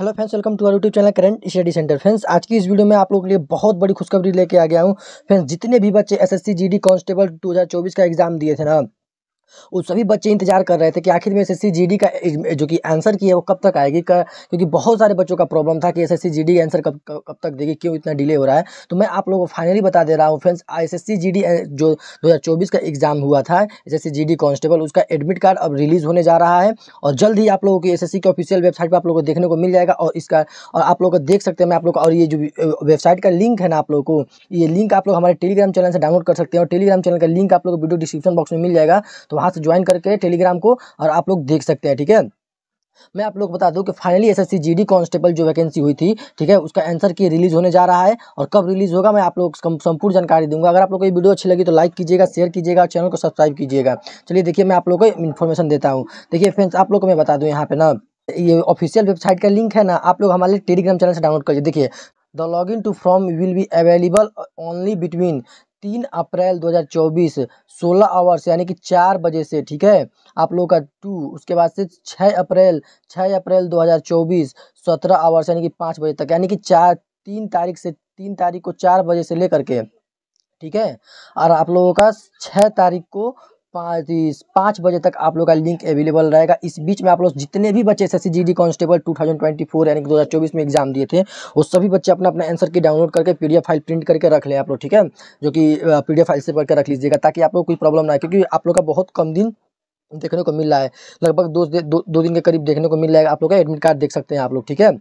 hello friends welcome to our YouTube channel current study centre friends आज की इस video में आप लोगों के लिए बहुत बड़ी खुशखबरी लेके आ गया हूँ फ्रेंड्स जितने भी बच्चे एसएससी जीडी कांस्टेबल 2024 का एग्जाम दिए थे ना वो सभी बच्चे इंतजार कर रहे थे कि आखिर में एस एस का जो कि आंसर की है वो कब तक आएगी क्योंकि बहुत सारे बच्चों का प्रॉब्लम था कि एस एस आंसर कब कब तक देगी क्यों इतना डिले हो रहा है तो मैं आप लोगों को फाइनली बता दे रहा हूँ फ्रेंड्स एस एस जो दो का एग्ज़ाम हुआ था एस एस कांस्टेबल उसका एडमिट कार्ड अब रिलीज़ होने जा रहा है और जल्द ही आप लोगों की एस की ऑफिशियल वेबसाइट पर आप लोग को देखने को मिल जाएगा और इसका और आप लोग देख सकते हैं मैं आप लोग और ये जो वेबसाइट का लिंक है ना आप लोग को ये लिंक आप लोग हमारे टेलीग्राम चैनल से डाउनलोड कर सकते हैं और टेलीग्राम चैनल का लिंक आप लोग वीडियो डिस्क्रिप्शन बॉक्स में मिल जाएगा तो वहाँ से ज्वाइन करके टेलीग्राम को और आप लोग देख सकते हैं ठीक है मैं आप लोग बता दूं कि फाइनली एसएससी जीडी कांस्टेबल जो वैकेंसी हुई थी ठीक है उसका आंसर की रिलीज होने जा रहा है और कब रिलीज होगा मैं आप लोग संपूर्ण जानकारी दूंगा अगर आप लोग को ये वीडियो अच्छी लगी तो लाइक कीजिएगा शेयर कीजिएगा चैनल को सब्सक्राइब कीजिएगा चलिए देखिए मैं आप लोग को इन्फॉर्मेशन देता हूँ देखिए फ्रेंड्स आप लोग को मैं बता दूँ यहाँ पे ना ये ऑफिशियल वेबसाइट का लिंक है ना आप लोग हमारे टेलीग्राम चैनल से डाउनलोड करिए देखिए the log in to from will be available only between तीन अप्रैल 2024 सोलह आवर्स यानी कि चार बजे से ठीक है आप लोगों का टू उसके बाद से छः अप्रैल छः अप्रैल 2024 सत्रह आवर्स यानी कि पाँच बजे तक यानी कि चार तीन तारीख से तीन तारीख को चार बजे से लेकर के ठीक है और आप लोगों का छः तारीख को पाँच पाँच बजे तक आप लोग का लिंक अवेलेबल रहेगा इस बीच में आप लोग जितने भी बच्चे एस एस सी ट्वेंटी 2024 यानी कि 2024 में एग्जाम दिए थे वो सभी बच्चे अपना अपना आंसर की डाउनलोड करके पीडीएफ फाइल प्रिंट करके रख लें आप लोग ठीक है जो कि पीडीएफ फाइल से पढ़ कर रख लीजिएगा ताकि आप लोग कोई प्रॉब्लम ना आए क्योंकि आप लोग का बहुत कम दिन देखने को मिल रहा है लगभग दो, दो दो दिन के करीब देखने को मिल जाएगा आप लोग का एडमिट कार्ड देख सकते हैं आप लोग ठीक है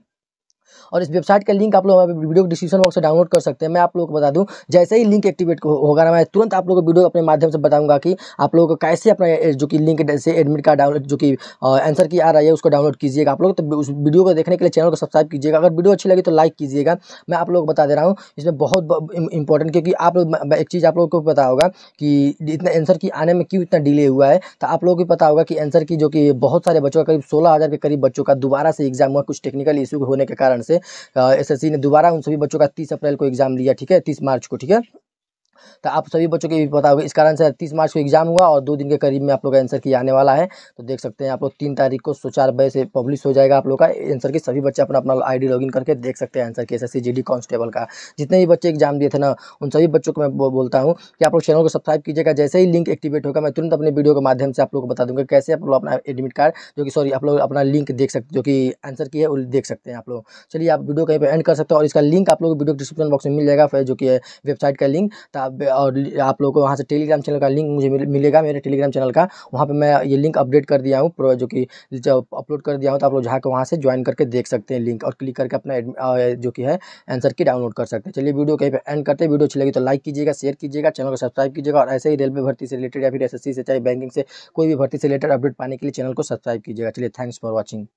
और इस वेबसाइट का लिंक आप लोग हमारे वीडियो को डिस्क्रिप्शन बॉक्स से डाउनलोड कर सकते हैं मैं आप लोगों को बता दूँ जैसे ही लिंक एक्टिवेट होगा ना मैं तुरंत आप लोगों को वीडियो अपने माध्यम से बताऊँगा कि आप लोगों को कैसे अपना जो कि लिंक से एडमिट कार्ड डाउनलोड जो कि आंसर की आ रही है उसको डाउनलोड कीजिएगा आप लोग तो उस वीडियो को देखने के लिए चैनल को सब्सक्राइब कीजिएगा अगर वीडियो अच्छी लगी तो लाइक कीजिएगा मैं आप लोग को बता दे रहा हूँ इसमें बहुत इंपॉर्टेंट क्योंकि आप लोग एक चीज़ आप लोगों को पता होगा कि इतना आंसर की आने में क्यों इतना डिले हुआ है तो आप लोगों को पता होगा कि आंसर की जो कि बहुत सारे बच्चों का करीब सोलह के करीब बच्चों का दोबारा से एग्जाम हुआ कुछ टेक्निकल इशू होने के कारण कारण से एसएससी ने दोबारा उन सभी बच्चों का तीस अप्रैल को एग्ज़ाम लिया ठीक है तीस मार्च को ठीक है तो आप सभी बच्चों के भी पता होगा इस कारण से तीस मार्च को एग्जाम हुआ और दो दिन के करीब में आप लोग का आंसर की आने वाला है तो देख सकते हैं आप लोग तीन तारीख को सुचार बजे से पब्लिश हो जाएगा आप लोग का आंसर की सभी बच्चे अपना अपना आई डी लॉगिन करके देख सकते हैं आंसर की एस एस कांस्टेबल का जितने भी बच्चे एग्जाम दिए थे ना उन सभी बच्चों को मैं बोलता हूँ कि आप लोग चैनल को सब्सक्राइब कीजिएगा जैसे ही लिंक एक्टिवेट होगा मैं तुरंत अपने वीडियो के माध्यम से आप लोग को बता दूंगा कैसे आप लोग अपना एडमिट कार्ड जो कि सॉरी आप लोग अपना लिंक देख सकते जो कि आंसर की है वो देख सकते हैं आप लोग चलिए आप वीडियो कहीं पर एंड कर सकते हो और इसका लिंक आप लोग वीडियो डिस्क्रिप्शन बॉक्स में मिल जाएगा फिर जो कि वेबसाइट का लिंक तो और आप लोगों को वहाँ से टेलीग्राम चैनल का लिंक मुझे मिलेगा मेरे टेलीग्राम चैनल का वहाँ पर मैं ये लिंक अपडेट कर दिया हूँ जो कि जब अपलोड कर दिया हूँ तो आप लोग जाकर वहाँ से ज्वाइन करके देख सकते हैं लिंक और क्लिक करके अपना जो कि है आंसर की डाउनलोड कर सकते हैं चलिए वीडियो कहीं पर एंड करते हैं वीडियो अच्छी लगी तो लाइक कीजिएगा शेयर कीजिएगा चैनल को सब्सक्राइब कीजिएगा और ऐसे ही रेलवे भर्ती से रिलेटेड या फिर एस से चाहे बैंकिंग से कोई भी भर्ती से रिलेटेड अपडेट पाने के लिए चैनल को सब्सक्राइब कीजिएगा चलिए थैंक्स फॉर वॉचिंग